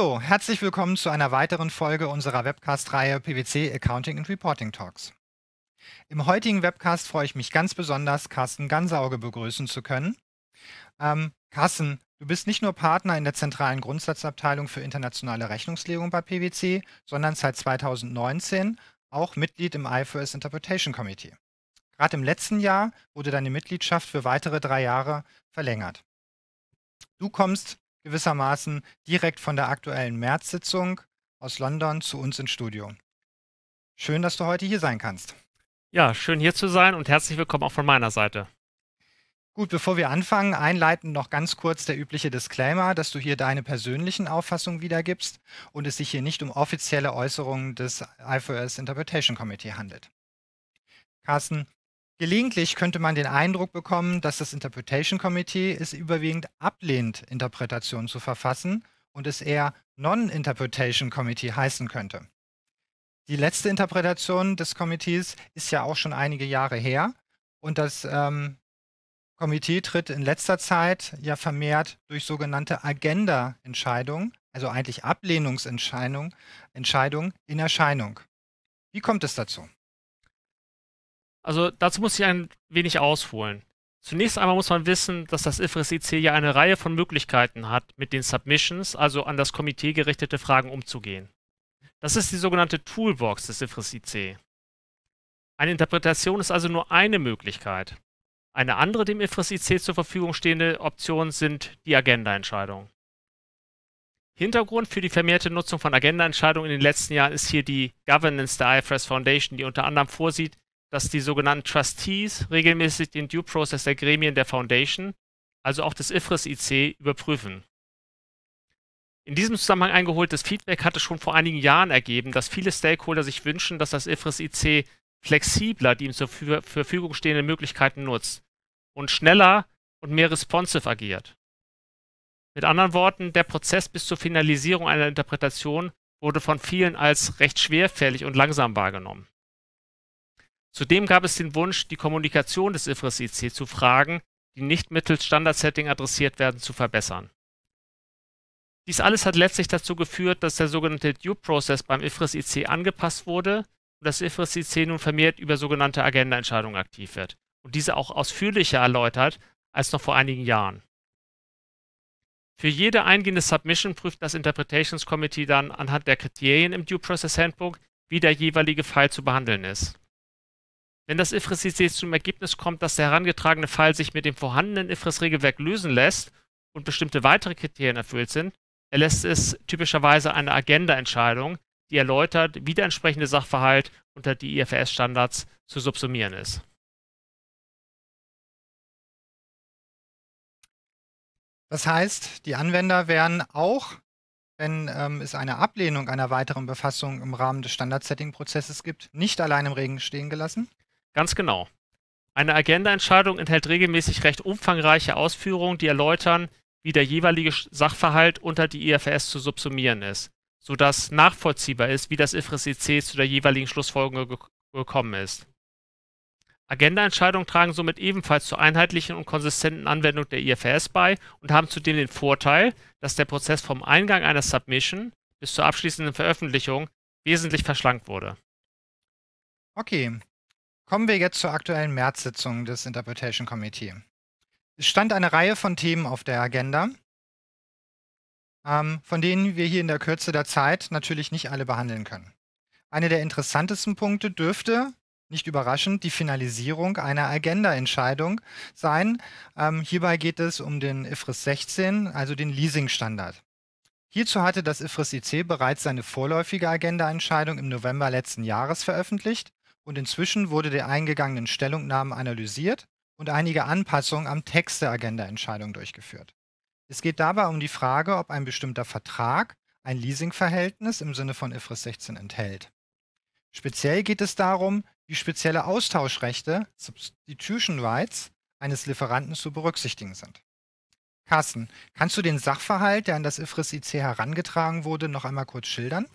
Hallo, herzlich willkommen zu einer weiteren Folge unserer Webcast-Reihe PwC Accounting and Reporting Talks. Im heutigen Webcast freue ich mich ganz besonders, Carsten Gansauge begrüßen zu können. Ähm, Carsten, du bist nicht nur Partner in der zentralen Grundsatzabteilung für internationale Rechnungslegung bei PwC, sondern seit 2019 auch Mitglied im IFRS Interpretation Committee. Gerade im letzten Jahr wurde deine Mitgliedschaft für weitere drei Jahre verlängert. Du kommst gewissermaßen direkt von der aktuellen März-Sitzung aus London zu uns ins Studio. Schön, dass du heute hier sein kannst. Ja, schön hier zu sein und herzlich willkommen auch von meiner Seite. Gut, bevor wir anfangen, einleiten noch ganz kurz der übliche Disclaimer, dass du hier deine persönlichen Auffassungen wiedergibst und es sich hier nicht um offizielle Äußerungen des IFRS Interpretation Committee handelt. Carsten, Gelegentlich könnte man den Eindruck bekommen, dass das Interpretation Committee es überwiegend ablehnt, Interpretationen zu verfassen und es eher Non-Interpretation Committee heißen könnte. Die letzte Interpretation des Komitees ist ja auch schon einige Jahre her und das ähm, Komitee tritt in letzter Zeit ja vermehrt durch sogenannte Agenda-Entscheidungen, also eigentlich Ablehnungsentscheidungen, in Erscheinung. Wie kommt es dazu? Also dazu muss ich ein wenig ausholen. Zunächst einmal muss man wissen, dass das IFRS IC ja eine Reihe von Möglichkeiten hat, mit den Submissions, also an das Komitee gerichtete Fragen umzugehen. Das ist die sogenannte Toolbox des IFRS IC. Eine Interpretation ist also nur eine Möglichkeit. Eine andere dem IFRS IC zur Verfügung stehende Option sind die Agenda-Entscheidungen. Hintergrund für die vermehrte Nutzung von Agenda-Entscheidungen in den letzten Jahren ist hier die Governance der IFRS Foundation, die unter anderem vorsieht, dass die sogenannten Trustees regelmäßig den Due Process der Gremien der Foundation, also auch des IFRS IC, überprüfen. In diesem Zusammenhang eingeholtes Feedback hatte schon vor einigen Jahren ergeben, dass viele Stakeholder sich wünschen, dass das IFRS IC flexibler die ihm zur Verfügung stehenden Möglichkeiten nutzt und schneller und mehr responsive agiert. Mit anderen Worten, der Prozess bis zur Finalisierung einer Interpretation wurde von vielen als recht schwerfällig und langsam wahrgenommen. Zudem gab es den Wunsch, die Kommunikation des IFRS IC zu Fragen, die nicht mittels Standard-Setting adressiert werden, zu verbessern. Dies alles hat letztlich dazu geführt, dass der sogenannte Due Process beim IFRS IC angepasst wurde und das IFRS IC nun vermehrt über sogenannte Agenda-Entscheidungen aktiv wird und diese auch ausführlicher erläutert als noch vor einigen Jahren. Für jede eingehende Submission prüft das Interpretations Committee dann anhand der Kriterien im Due Process Handbook, wie der jeweilige Fall zu behandeln ist. Wenn das IFRS-IC zum Ergebnis kommt, dass der herangetragene Fall sich mit dem vorhandenen IFRS-Regelwerk lösen lässt und bestimmte weitere Kriterien erfüllt sind, erlässt es typischerweise eine Agenda-Entscheidung, die erläutert, wie der entsprechende Sachverhalt unter die IFRS-Standards zu subsumieren ist. Das heißt, die Anwender werden auch, wenn ähm, es eine Ablehnung einer weiteren Befassung im Rahmen des Standard-Setting-Prozesses gibt, nicht allein im Regen stehen gelassen, Ganz genau. Eine Agenda-Entscheidung enthält regelmäßig recht umfangreiche Ausführungen, die erläutern, wie der jeweilige Sachverhalt unter die IFRS zu subsumieren ist, sodass nachvollziehbar ist, wie das IFRS EC zu der jeweiligen Schlussfolgerung ge gekommen ist. Agenda-Entscheidungen tragen somit ebenfalls zur einheitlichen und konsistenten Anwendung der IFRS bei und haben zudem den Vorteil, dass der Prozess vom Eingang einer Submission bis zur abschließenden Veröffentlichung wesentlich verschlankt wurde. Okay, Kommen wir jetzt zur aktuellen März-Sitzung des Interpretation Committee. Es stand eine Reihe von Themen auf der Agenda, ähm, von denen wir hier in der Kürze der Zeit natürlich nicht alle behandeln können. Eine der interessantesten Punkte dürfte, nicht überraschend, die Finalisierung einer Agenda-Entscheidung sein. Ähm, hierbei geht es um den IFRIS 16, also den Leasing-Standard. Hierzu hatte das ifris IC bereits seine vorläufige Agenda-Entscheidung im November letzten Jahres veröffentlicht und inzwischen wurde der eingegangenen Stellungnahmen analysiert und einige Anpassungen am Text der Agenda-Entscheidung durchgeführt. Es geht dabei um die Frage, ob ein bestimmter Vertrag ein Leasingverhältnis im Sinne von IFRS 16 enthält. Speziell geht es darum, die spezielle Austauschrechte, Substitution Rights, eines Lieferanten zu berücksichtigen sind. Carsten, kannst du den Sachverhalt, der an das IFRS IC herangetragen wurde, noch einmal kurz schildern?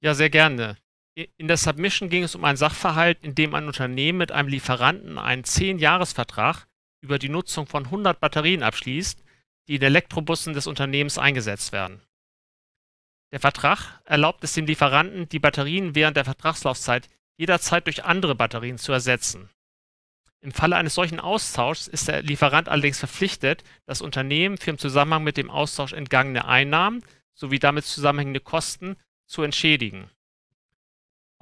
Ja, sehr gerne. In der Submission ging es um einen Sachverhalt, in dem ein Unternehmen mit einem Lieferanten einen 10-Jahres-Vertrag über die Nutzung von 100 Batterien abschließt, die in Elektrobussen des Unternehmens eingesetzt werden. Der Vertrag erlaubt es dem Lieferanten, die Batterien während der Vertragslaufzeit jederzeit durch andere Batterien zu ersetzen. Im Falle eines solchen Austauschs ist der Lieferant allerdings verpflichtet, das Unternehmen für im Zusammenhang mit dem Austausch entgangene Einnahmen sowie damit zusammenhängende Kosten zu entschädigen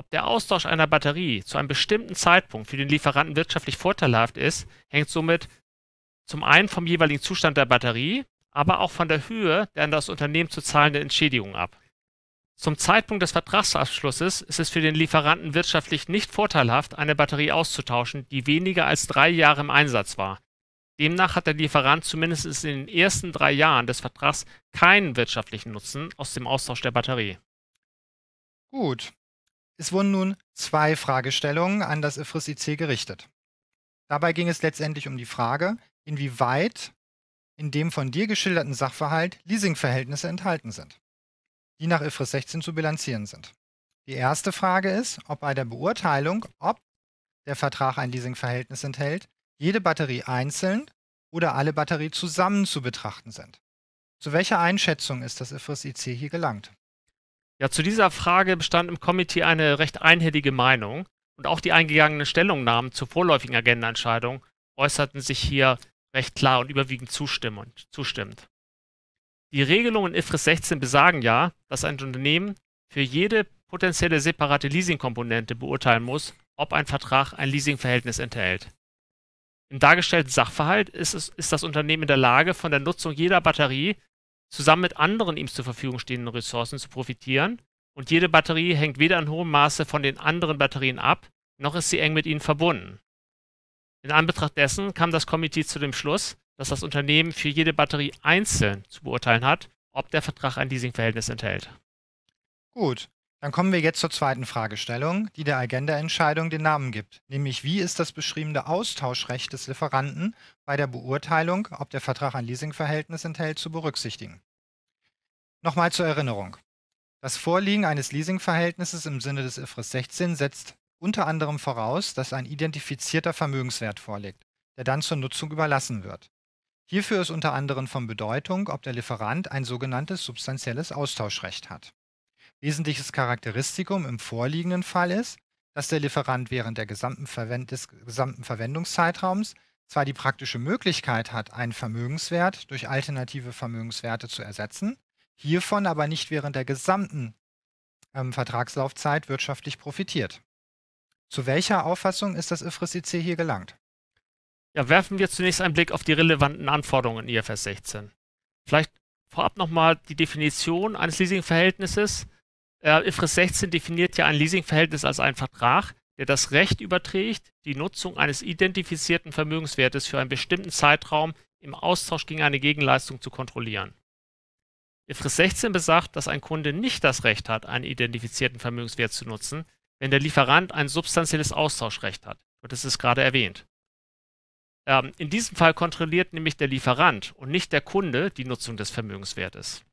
ob der Austausch einer Batterie zu einem bestimmten Zeitpunkt für den Lieferanten wirtschaftlich vorteilhaft ist, hängt somit zum einen vom jeweiligen Zustand der Batterie, aber auch von der Höhe der an das Unternehmen zu zahlenden Entschädigung ab. Zum Zeitpunkt des Vertragsabschlusses ist es für den Lieferanten wirtschaftlich nicht vorteilhaft, eine Batterie auszutauschen, die weniger als drei Jahre im Einsatz war. Demnach hat der Lieferant zumindest in den ersten drei Jahren des Vertrags keinen wirtschaftlichen Nutzen aus dem Austausch der Batterie. Gut, es wurden nun zwei Fragestellungen an das IFRIS IC gerichtet. Dabei ging es letztendlich um die Frage, inwieweit in dem von dir geschilderten Sachverhalt Leasingverhältnisse enthalten sind, die nach IFRS 16 zu bilanzieren sind. Die erste Frage ist, ob bei der Beurteilung, ob der Vertrag ein Leasingverhältnis enthält, jede Batterie einzeln oder alle Batterie zusammen zu betrachten sind. Zu welcher Einschätzung ist das IFRS IC hier gelangt? Ja, zu dieser Frage bestand im Komitee eine recht einhellige Meinung und auch die eingegangenen Stellungnahmen zur vorläufigen Agendaentscheidung äußerten sich hier recht klar und überwiegend zustimmend. zustimmend. Die Regelungen IFRS 16 besagen ja, dass ein Unternehmen für jede potenzielle separate Leasingkomponente beurteilen muss, ob ein Vertrag ein Leasingverhältnis enthält. Im dargestellten Sachverhalt ist, es, ist das Unternehmen in der Lage, von der Nutzung jeder Batterie zusammen mit anderen ihm zur Verfügung stehenden Ressourcen zu profitieren. Und jede Batterie hängt weder in hohem Maße von den anderen Batterien ab, noch ist sie eng mit ihnen verbunden. In Anbetracht dessen kam das Komitee zu dem Schluss, dass das Unternehmen für jede Batterie einzeln zu beurteilen hat, ob der Vertrag ein Leasingverhältnis enthält. Gut. Dann kommen wir jetzt zur zweiten Fragestellung, die der Agenda-Entscheidung den Namen gibt, nämlich wie ist das beschriebene Austauschrecht des Lieferanten bei der Beurteilung, ob der Vertrag ein Leasingverhältnis enthält, zu berücksichtigen. Nochmal zur Erinnerung. Das Vorliegen eines Leasingverhältnisses im Sinne des IFRS 16 setzt unter anderem voraus, dass ein identifizierter Vermögenswert vorliegt, der dann zur Nutzung überlassen wird. Hierfür ist unter anderem von Bedeutung, ob der Lieferant ein sogenanntes substanzielles Austauschrecht hat. Wesentliches Charakteristikum im vorliegenden Fall ist, dass der Lieferant während der gesamten Verwend des gesamten Verwendungszeitraums zwar die praktische Möglichkeit hat, einen Vermögenswert durch alternative Vermögenswerte zu ersetzen, hiervon aber nicht während der gesamten ähm, Vertragslaufzeit wirtschaftlich profitiert. Zu welcher Auffassung ist das IFRS IC hier gelangt? Ja, werfen wir zunächst einen Blick auf die relevanten Anforderungen in IFRS 16. Vielleicht vorab nochmal die Definition eines Leasingverhältnisses. Äh, IFRS 16 definiert ja ein Leasingverhältnis als einen Vertrag, der das Recht überträgt, die Nutzung eines identifizierten Vermögenswertes für einen bestimmten Zeitraum im Austausch gegen eine Gegenleistung zu kontrollieren. IFRS 16 besagt, dass ein Kunde nicht das Recht hat, einen identifizierten Vermögenswert zu nutzen, wenn der Lieferant ein substanzielles Austauschrecht hat. Und Das ist gerade erwähnt. Ähm, in diesem Fall kontrolliert nämlich der Lieferant und nicht der Kunde die Nutzung des Vermögenswertes.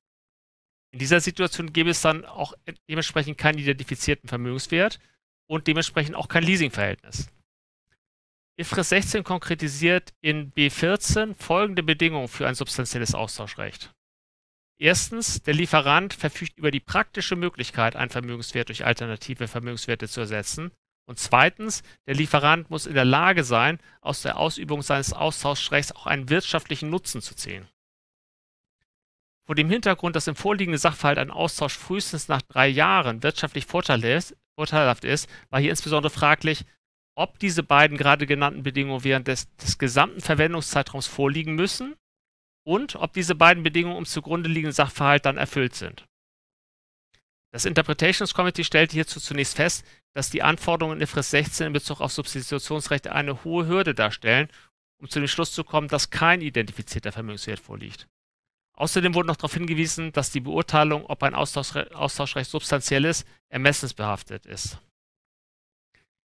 In dieser Situation gäbe es dann auch dementsprechend keinen identifizierten Vermögenswert und dementsprechend auch kein Leasingverhältnis. IFRS 16 konkretisiert in B14 folgende Bedingungen für ein substanzielles Austauschrecht. Erstens, der Lieferant verfügt über die praktische Möglichkeit, einen Vermögenswert durch alternative Vermögenswerte zu ersetzen. Und zweitens, der Lieferant muss in der Lage sein, aus der Ausübung seines Austauschrechts auch einen wirtschaftlichen Nutzen zu ziehen. Vor dem Hintergrund, dass im vorliegenden Sachverhalt ein Austausch frühestens nach drei Jahren wirtschaftlich vorteilhaft ist, war hier insbesondere fraglich, ob diese beiden gerade genannten Bedingungen während des, des gesamten Verwendungszeitraums vorliegen müssen und ob diese beiden Bedingungen im zugrunde liegenden Sachverhalt dann erfüllt sind. Das Interpretations Committee stellte hierzu zunächst fest, dass die Anforderungen in Frist 16 in Bezug auf Substitutionsrechte eine hohe Hürde darstellen, um zu dem Schluss zu kommen, dass kein identifizierter Vermögenswert vorliegt. Außerdem wurde noch darauf hingewiesen, dass die Beurteilung, ob ein Austauschre Austauschrecht substanziell ist, ermessensbehaftet ist.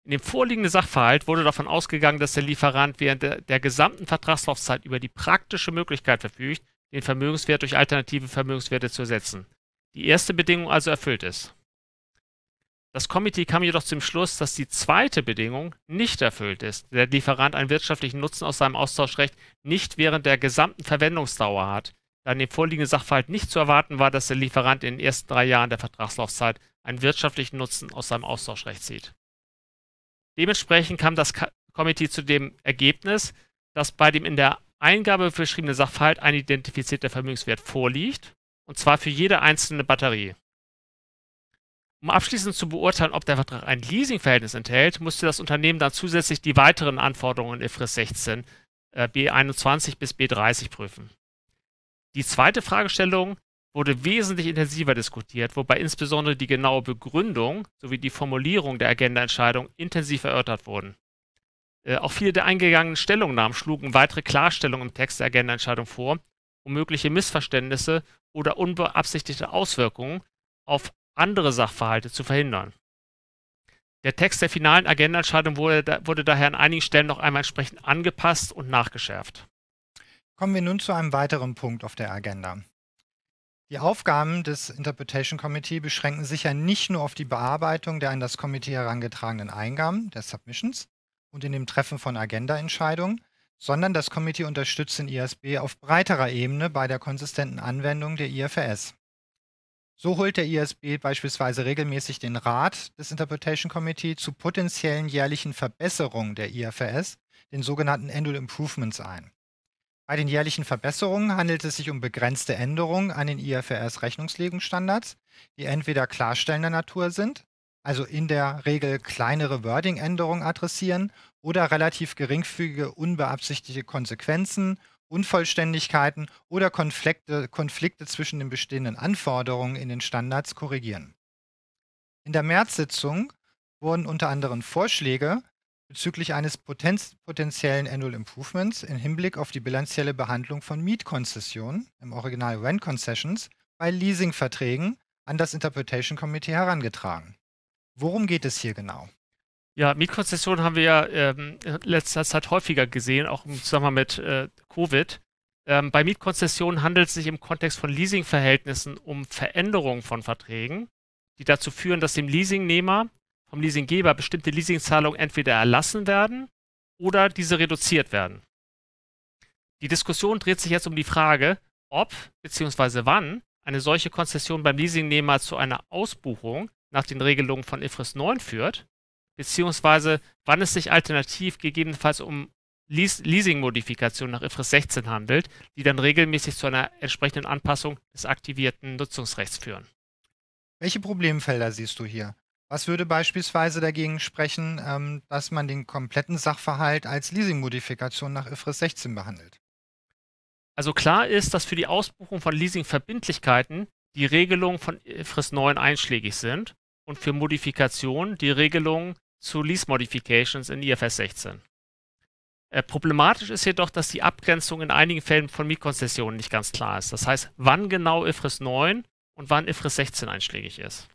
In dem vorliegenden Sachverhalt wurde davon ausgegangen, dass der Lieferant während der, der gesamten Vertragslaufzeit über die praktische Möglichkeit verfügt, den Vermögenswert durch alternative Vermögenswerte zu ersetzen. Die erste Bedingung also erfüllt ist. Das Komitee kam jedoch zum Schluss, dass die zweite Bedingung nicht erfüllt ist, der Lieferant einen wirtschaftlichen Nutzen aus seinem Austauschrecht nicht während der gesamten Verwendungsdauer hat, da in dem vorliegenden Sachverhalt nicht zu erwarten war, dass der Lieferant in den ersten drei Jahren der Vertragslaufzeit einen wirtschaftlichen Nutzen aus seinem Austauschrecht zieht. Dementsprechend kam das Komitee zu dem Ergebnis, dass bei dem in der Eingabe beschriebenen Sachverhalt ein identifizierter Vermögenswert vorliegt, und zwar für jede einzelne Batterie. Um abschließend zu beurteilen, ob der Vertrag ein Leasingverhältnis enthält, musste das Unternehmen dann zusätzlich die weiteren Anforderungen in IFRS 16 äh, B21 bis B30 prüfen. Die zweite Fragestellung wurde wesentlich intensiver diskutiert, wobei insbesondere die genaue Begründung sowie die Formulierung der Agendaentscheidung intensiv erörtert wurden. Äh, auch viele der eingegangenen Stellungnahmen schlugen weitere Klarstellungen im Text der Agendaentscheidung vor, um mögliche Missverständnisse oder unbeabsichtigte Auswirkungen auf andere Sachverhalte zu verhindern. Der Text der finalen Agendaentscheidung wurde, wurde daher an einigen Stellen noch einmal entsprechend angepasst und nachgeschärft. Kommen wir nun zu einem weiteren Punkt auf der Agenda. Die Aufgaben des Interpretation Committee beschränken sich ja nicht nur auf die Bearbeitung der an das Committee herangetragenen Eingaben, der Submissions und in dem Treffen von Agenda-Entscheidungen, sondern das Committee unterstützt den ISB auf breiterer Ebene bei der konsistenten Anwendung der IFRS. So holt der ISB beispielsweise regelmäßig den Rat des Interpretation Committee zu potenziellen jährlichen Verbesserungen der IFRS, den sogenannten Annual Improvements, ein. Bei den jährlichen Verbesserungen handelt es sich um begrenzte Änderungen an den IFRS-Rechnungslegungsstandards, die entweder klarstellender Natur sind, also in der Regel kleinere Wording-Änderungen adressieren oder relativ geringfügige unbeabsichtigte Konsequenzen, Unvollständigkeiten oder Konflikte, Konflikte zwischen den bestehenden Anforderungen in den Standards korrigieren. In der März-Sitzung wurden unter anderem Vorschläge bezüglich eines Potenz potenziellen Annual Improvements im Hinblick auf die bilanzielle Behandlung von Mietkonzessionen, im Original Rent Concessions, bei Leasingverträgen an das Interpretation Committee herangetragen. Worum geht es hier genau? Ja, Mietkonzessionen haben wir ja ähm, in letzter Zeit häufiger gesehen, auch im Zusammenhang mit äh, Covid. Ähm, bei Mietkonzessionen handelt es sich im Kontext von Leasingverhältnissen um Veränderungen von Verträgen, die dazu führen, dass dem Leasingnehmer vom Leasinggeber bestimmte Leasingzahlungen entweder erlassen werden oder diese reduziert werden. Die Diskussion dreht sich jetzt um die Frage, ob bzw. wann eine solche Konzession beim Leasingnehmer zu einer Ausbuchung nach den Regelungen von IFRS 9 führt, bzw. wann es sich alternativ gegebenenfalls um Leasing-Modifikation nach IFRS 16 handelt, die dann regelmäßig zu einer entsprechenden Anpassung des aktivierten Nutzungsrechts führen. Welche Problemfelder siehst du hier? Was würde beispielsweise dagegen sprechen, ähm, dass man den kompletten Sachverhalt als Leasingmodifikation nach IFRS 16 behandelt? Also klar ist, dass für die Ausbuchung von Leasingverbindlichkeiten die Regelungen von IFRS 9 einschlägig sind und für Modifikationen die Regelungen zu Lease Modifications in IFRS 16. Äh, problematisch ist jedoch, dass die Abgrenzung in einigen Fällen von Mietkonzessionen nicht ganz klar ist. Das heißt, wann genau IFRS 9 und wann IFRS 16 einschlägig ist.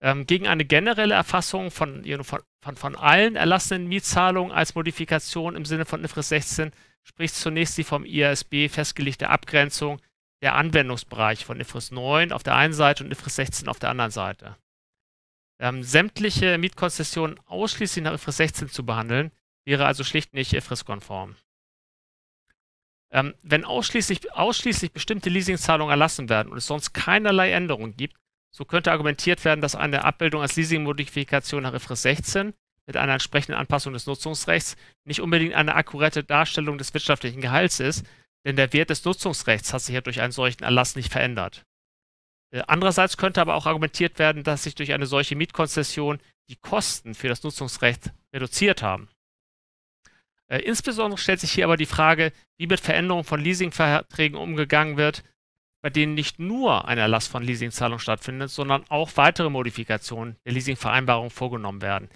Ähm, gegen eine generelle Erfassung von, von, von, von allen erlassenen Mietzahlungen als Modifikation im Sinne von IFRS 16 spricht zunächst die vom IASB festgelegte Abgrenzung der Anwendungsbereich von IFRS 9 auf der einen Seite und IFRS 16 auf der anderen Seite. Ähm, sämtliche Mietkonzessionen ausschließlich nach IFRS 16 zu behandeln, wäre also schlicht nicht IFRS-konform. Ähm, wenn ausschließlich, ausschließlich bestimmte Leasingzahlungen erlassen werden und es sonst keinerlei Änderungen gibt, so könnte argumentiert werden, dass eine Abbildung als Leasing-Modifikation nach IFRS 16 mit einer entsprechenden Anpassung des Nutzungsrechts nicht unbedingt eine akkurate Darstellung des wirtschaftlichen Gehalts ist, denn der Wert des Nutzungsrechts hat sich ja durch einen solchen Erlass nicht verändert. Äh, andererseits könnte aber auch argumentiert werden, dass sich durch eine solche Mietkonzession die Kosten für das Nutzungsrecht reduziert haben. Äh, insbesondere stellt sich hier aber die Frage, wie mit Veränderungen von Leasingverträgen umgegangen wird, bei denen nicht nur ein Erlass von Leasingzahlung stattfindet, sondern auch weitere Modifikationen der Leasingvereinbarung vorgenommen werden,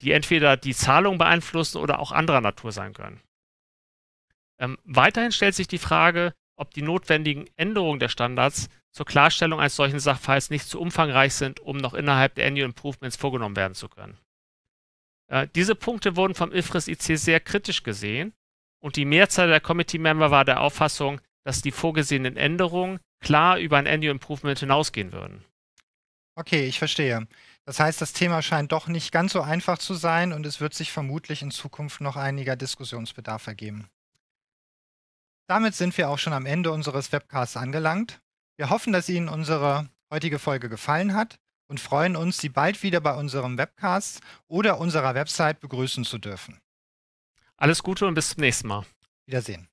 die entweder die Zahlung beeinflussen oder auch anderer Natur sein können. Ähm, weiterhin stellt sich die Frage, ob die notwendigen Änderungen der Standards zur Klarstellung eines solchen Sachverhalts nicht zu umfangreich sind, um noch innerhalb der Annual Improvements vorgenommen werden zu können. Äh, diese Punkte wurden vom IFRS IC sehr kritisch gesehen und die Mehrzahl der Committee-Member war der Auffassung, dass die vorgesehenen Änderungen klar über ein Annual Improvement hinausgehen würden. Okay, ich verstehe. Das heißt, das Thema scheint doch nicht ganz so einfach zu sein und es wird sich vermutlich in Zukunft noch einiger Diskussionsbedarf ergeben. Damit sind wir auch schon am Ende unseres Webcasts angelangt. Wir hoffen, dass Ihnen unsere heutige Folge gefallen hat und freuen uns, Sie bald wieder bei unserem Webcast oder unserer Website begrüßen zu dürfen. Alles Gute und bis zum nächsten Mal. Wiedersehen.